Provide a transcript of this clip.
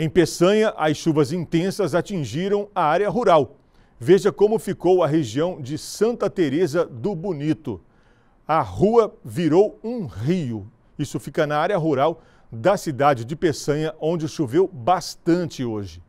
Em Peçanha, as chuvas intensas atingiram a área rural. Veja como ficou a região de Santa Teresa do Bonito. A rua virou um rio. Isso fica na área rural da cidade de Peçanha, onde choveu bastante hoje.